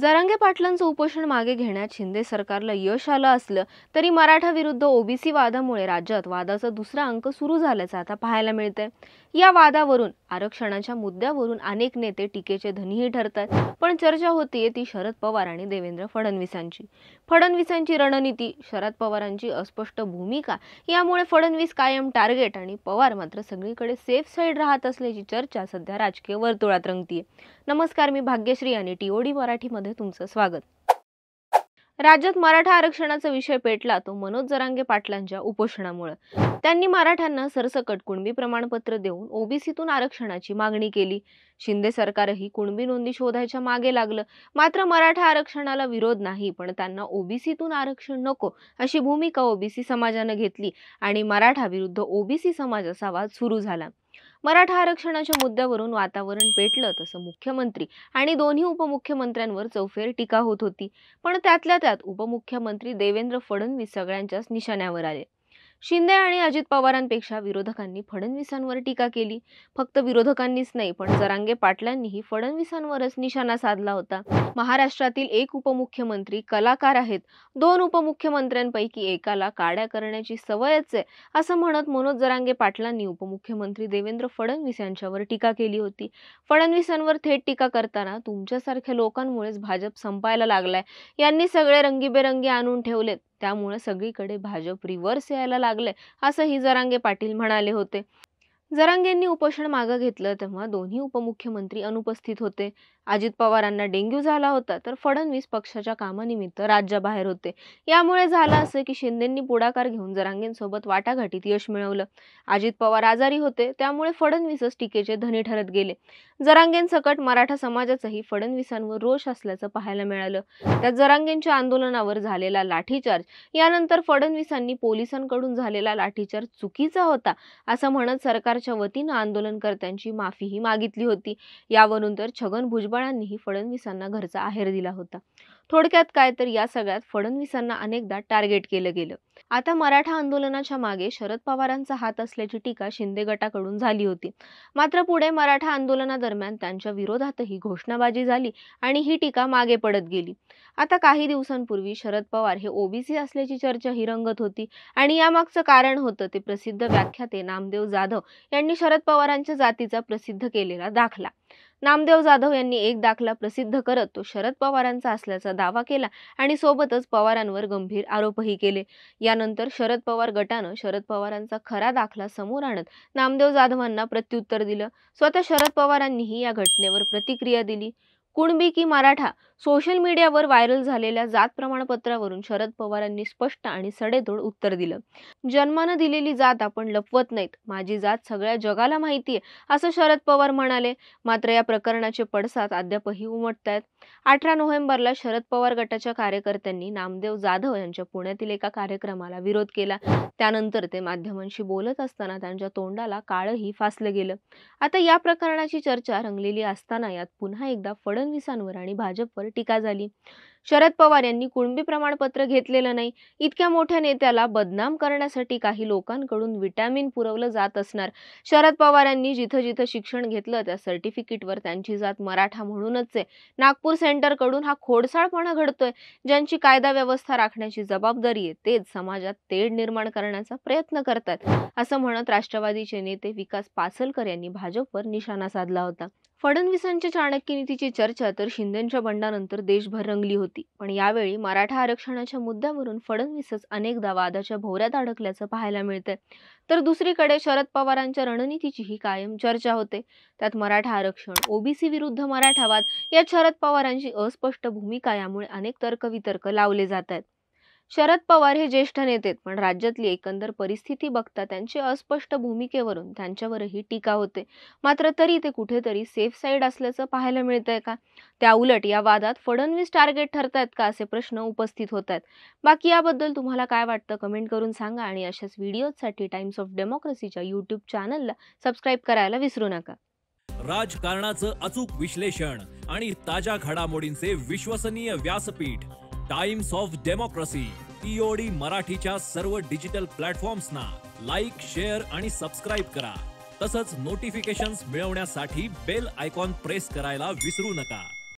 जरांगे पाटलांचं उपोषण मागे घेण्यात शिंदे सरकारला यश आलं असलं तरी मराठा विरुद्ध ओबीसी वादामुळे राज्यात वादाचा दुसरा अंक सुरू झाल्याचं आता पाहायला मिळतंय या वादावरून आरक्षणाच्या मुद्द्यावरून अनेक नेते टीकेचे धनीही ठरतात पण चर्चा होतीये ती शरद पवार आणि देवेंद्र फडणवीसांची फडणवीसांची रणनीती शरद पवारांची अस्पष्ट भूमिका यामुळे फडणवीस कायम टार्गेट आणि पवार मात्र सगळीकडे सेफ साईड राहत असल्याची चर्चा सध्या राजकीय वर्तुळात रंगतीये नमस्कार मी भाग्यश्री आणि टीओडी मराठीमध्ये मध्ये तुमचं स्वागत राज्यात मराठा आरक्षणाचा विषय पेटला तो मनोज जरांगे पाटलांच्या उपोषणामुळे त्यांनी मराठ्यांना सरसकट कुणबी प्रमाणपत्र देऊन ओबीसीतून आरक्षणाची मागणी केली शिंदे सरकारही कुणबी नोंदी शोधायच्या मागे लागलं मात्र मराठा आरक्षणाला विरोध नाही पण त्यांना ओबीसीतून आरक्षण नको अशी भूमिका ओबीसी समाजानं घेतली आणि मराठा विरुद्ध ओबीसी समाजाचा वाद सुरू झाला मराठा आरक्षणाच्या मुद्द्यावरून वातावरण पेटलं तसं मुख्यमंत्री आणि दोन्ही उपमुख्यमंत्र्यांवर चौफेर टीका होत होती पण त्यातल्या त्यात उपमुख्यमंत्री देवेंद्र फडणवीस सगळ्यांच्याच निशाण्यावर आले शिंदे आणि अजित पवारांपेक्षा विरोधकांनी फडणवीसांवर टीका केली फक्त विरोधकांनीच नाही पण जरांगे पाटलांनीही फडणवीसांवरच निशाणा साधला होता महाराष्ट्रातील एक उपमुख्यमंत्री कलाकार आहेत दोन उपमुख्यमंत्र्यांपैकी एकाला काड्या करण्याची सवयच आहे असं म्हणत मनोज जरांगे पाटलांनी उपमुख्यमंत्री देवेंद्र फडणवीस यांच्यावर टीका केली होती फडणवीसांवर थेट टीका करताना तुमच्यासारख्या लोकांमुळेच भाजप संपायला लागलाय यांनी सगळे रंगीबेरंगी आणून ठेवलेत त्यामुळे सगळीकडे भाजप रिव्हर्स यायला लागले असंही जरांगे पाटील म्हणाले होते जरांगेंनी उपोषण मागं घेतलं तेव्हा दोन्ही उपमुख्यमंत्री अनुपस्थित होते अजित पवारांना डेंग्यू झाला होता तर फडणवीस पक्षाच्या कामानिमित्त राज्याबाहेर होते यामुळे झालं असं की शिंदेंनी पुढाकार घेऊन जरांगेंसोबत वाटाघाटीत यश मिळवलं अजित पवार आजारी होते त्यामुळे फडणवीसच टीकेचे धनी ठरत गेले जरांगेंसकट मराठा समाजाचाही फडणवीसांवर रोष असल्याचं पाहायला मिळालं त्या जरांगेंच्या आंदोलनावर झालेला लाठीचार्ज यानंतर फडणवीसांनी पोलिसांकडून झालेला लाठीचार्ज चुकीचा होता असं म्हणत सरकार सरकारच्या वतीनं आंदोलनकर्त्यांची ही मागितली होती यावरून तर छगन भुजबळांनीही फडणवीसांना घरचा आहेर दिला होता थोडक्यात काय तर या सगळ्यात फडणवीसांना अनेकदा टार्गेट केलं गेलं आता मराठा आंदोलनाच्या मागे शरद पवारांचा हात असल्याची टीका शिंदे गटाकडून झाली होती मात्र पुढे मराठा आंदोलनादरम्यान त्यांच्या विरोधातही घोषणाबाजी झाली आणि ही टीका मागे पडत गेली आता काही दिवसांपूर्वी शरद पवार हे ओबीसी असल्याची चर्चा ही रंगत होती आणि यामागचं कारण होतं ते प्रसिद्ध व्याख्याते नामदेव जाधव यांनी शरद पवारांच्या जातीचा प्रसिद्ध केलेला दाखला नामदेव जाधव यांनी एक दाखला प्रसिद्ध करत तो शरद पवारांचा असल्याचा दावा केला आणि सोबतच पवारांवर गंभीर आरोपही केले यानंतर शरद पवार गटानं शरद पवारांचा खरा दाखला समोर आणत नामदेव जाधवांना प्रत्युत्तर दिलं स्वतः शरद पवारांनीही या घटनेवर प्रतिक्रिया दिली कुणबी की मराठा सोशल मीडियावर व्हायरल झालेल्या जात प्रमाणपत्रावरून शरद पवारांनी स्पष्ट आणि सडेतोड उत्तर दिलं जन्मानं दिलेली जात आपण लपवत नाहीत माझी जात सगळ्या जगाला माहितीये असं शरद पवार म्हणाले मात्र या प्रकरणाचे पडसाद अद्यापही उमटत आहेत अठरा नोव्हेंबरला शरद पवार गटाच्या कार्यकर्त्यांनी नामदेव जाधव यांच्या पुण्यातील एका कार्यक्रमाला विरोध केला त्यानंतर ते माध्यमांशी बोलत असताना त्यांच्या तोंडाला काळही फासलं गेलं आता या प्रकरणाची चर्चा रंगलेली असताना यात पुन्हा एकदा फडणवीसांवर आणि भाजपवर टीका झाली शरद पवार यांनी कुणबी प्रमाणपत्र घेतलेलं नाही इतक्या मोठ्या नेत्याला बदनाम करण्यासाठी काही लोकांकडून विटॅमिन पुरवलं जात असणार शरद पवार यांनी जिथं जिथं शिक्षण घेतलं त्या सर्टिफिकेटवर त्यांची जात मराठा म्हणूनच आहे नागपूर सेंटरकडून हा खोडसाळपणा घडतोय ज्यांची कायदा व्यवस्था राखण्याची जबाबदारी आहे तेच समाजात तेढ निर्माण करण्याचा प्रयत्न करतात असं म्हणत राष्ट्रवादीचे नेते विकास पासलकर यांनी भाजपवर निशाणा साधला होता फडणवीसांच्या नीतीची चर्चा तर शिंदेंच्या बंडानंतर देशभर रंगली होती पण यावेळी मराठा आरक्षणाच्या मुद्द्यावरून फडणवीसच अनेकदा वादाच्या भोवऱ्यात अडकल्याचं पाहायला मिळतंय तर दुसरीकडे शरद पवारांच्या रणनीतीचीही कायम चर्चा होते त्यात मराठा आरक्षण ओबीसी विरुद्ध मराठावाद यात शरद पवारांची अस्पष्ट भूमिका यामुळे अनेक तर्कवितर्क लावले जात आहेत शरद पवार हे ज्येष्ठ नेते पण राज्यातली एकंदर परिस्थिती बघता त्यांची अस्पष्ट भूमिकेवरून त्यांच्यावरही टीका होते मात्र तरी ते कुठेतरी सेफ साईड असल्याचं पाहायला मिळत आहे का त्या उलट या वादात फडणवीस टार्गेट ठरतायत का असे प्रश्न उपस्थित होत आहेत बाकी याबद्दल तुम्हाला काय वाटतं कमेंट करून सांगा आणि अशाच व्हिडिओजसाठी टाइम्स ऑफ डेमोक्रेसीच्या यूट्यूब चॅनलला सबस्क्राईब करायला विसरू नका राजकारणाचं अचूक विश्लेषण आणि ताज्या घडामोडींचे विश्वसनीय व्यासपीठ टाइम्स ऑफ डेमोक्रेसी टीओडी मराठीच्या सर्व डिजिटल प्लॅटफॉर्म्सना लाईक शेअर आणि सबस्क्राईब करा तसंच नोटिफिकेशन्स मिळवण्यासाठी बेल आयकॉन प्रेस करायला विसरू नका